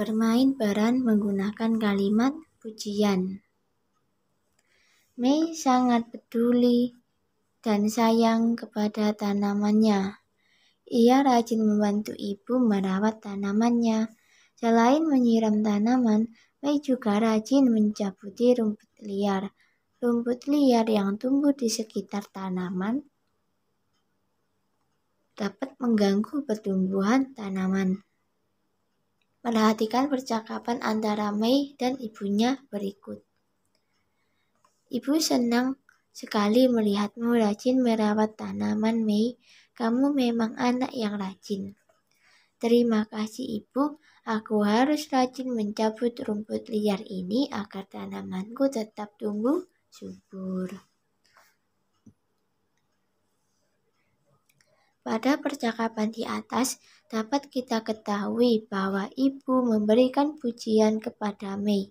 bermain peran menggunakan kalimat pujian. Mei sangat peduli dan sayang kepada tanamannya. Ia rajin membantu ibu merawat tanamannya. Selain menyiram tanaman, Mei juga rajin mencabuti rumput liar. Rumput liar yang tumbuh di sekitar tanaman dapat mengganggu pertumbuhan tanaman. Perhatikan percakapan antara Mei dan ibunya berikut. Ibu senang sekali melihatmu rajin merawat tanaman Mei. Kamu memang anak yang rajin. Terima kasih Ibu, aku harus rajin mencabut rumput liar ini agar tanamanku tetap tumbuh subur. Pada percakapan di atas, dapat kita ketahui bahwa ibu memberikan pujian kepada Mei.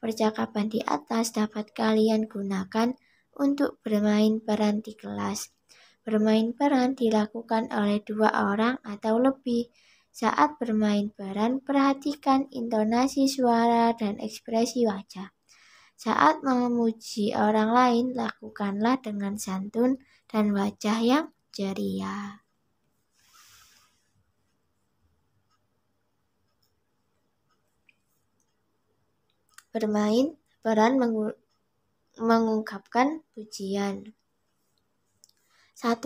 Percakapan di atas dapat kalian gunakan untuk bermain peran di kelas. Bermain peran dilakukan oleh dua orang atau lebih. Saat bermain peran, perhatikan intonasi suara dan ekspresi wajah. Saat memuji orang lain, lakukanlah dengan santun dan wajah yang ceria. bermain peran mengu mengungkapkan pujian. 1.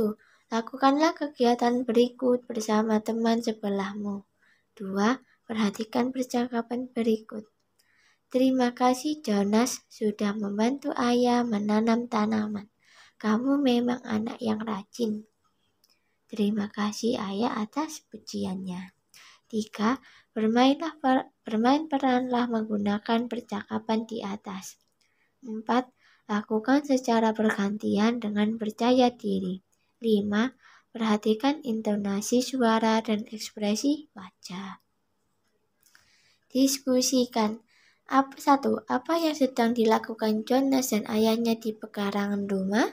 Lakukanlah kegiatan berikut bersama teman sebelahmu. 2. Perhatikan percakapan berikut. Terima kasih Jonas sudah membantu ayah menanam tanaman. Kamu memang anak yang rajin. Terima kasih ayah atas pujiannya. Tiga, bermainlah bermain peranlah menggunakan percakapan di atas. Empat, lakukan secara bergantian dengan percaya diri. Lima, perhatikan intonasi suara dan ekspresi wajah. Diskusikan. Apa satu, apa yang sedang dilakukan Jonas dan ayahnya di pekarangan rumah?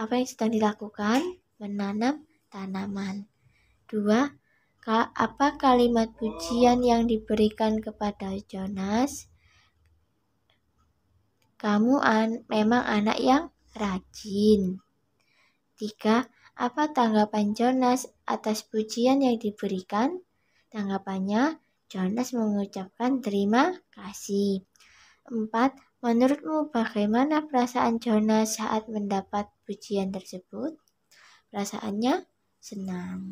Apa yang sedang dilakukan? Menanam tanaman. 2. Apa kalimat pujian yang diberikan kepada Jonas? Kamu an memang anak yang rajin. 3. Apa tanggapan Jonas atas pujian yang diberikan? Tanggapannya, Jonas mengucapkan terima kasih. 4. Menurutmu bagaimana perasaan Jonas saat mendapat pujian tersebut? Perasaannya senang